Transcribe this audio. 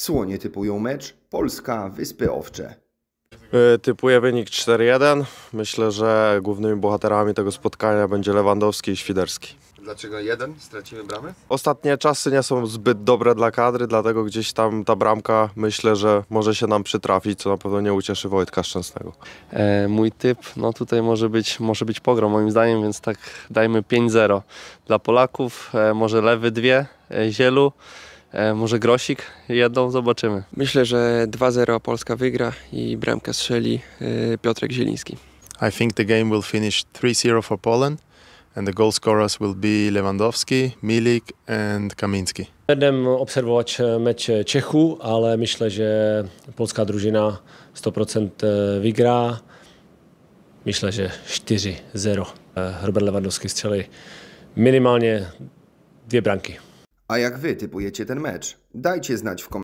Słonie typują mecz Polska-Wyspy Owcze. Y, Typuję wynik 4-1. Myślę, że głównymi bohaterami tego spotkania będzie Lewandowski i Świderski. Dlaczego jeden? Stracimy bramę? Ostatnie czasy nie są zbyt dobre dla kadry, dlatego gdzieś tam ta bramka myślę, że może się nam przytrafić, co na pewno nie ucieszy Wojtka Szczęsnego. E, mój typ, no tutaj może być, może być pogrom moim zdaniem, więc tak dajmy 5-0 dla Polaków, e, może lewy dwie, e, zielu. E, może Grosik jedną, zobaczymy. Myślę, że 2-0 Polska wygra i bramkę strzeli e, Piotrek Zieliński. I think the game will finish 3-0 for Poland and the goal scorers will be Lewandowski, Milik and Kamiński. Będę obserwować e, mecz Czechu, ale myślę, że polska drużyna 100% wygra. Myślę, że 4-0. Robert Lewandowski strzeli minimalnie dwie bramki. A jak wy typujecie ten mecz? Dajcie znać w komentarzach.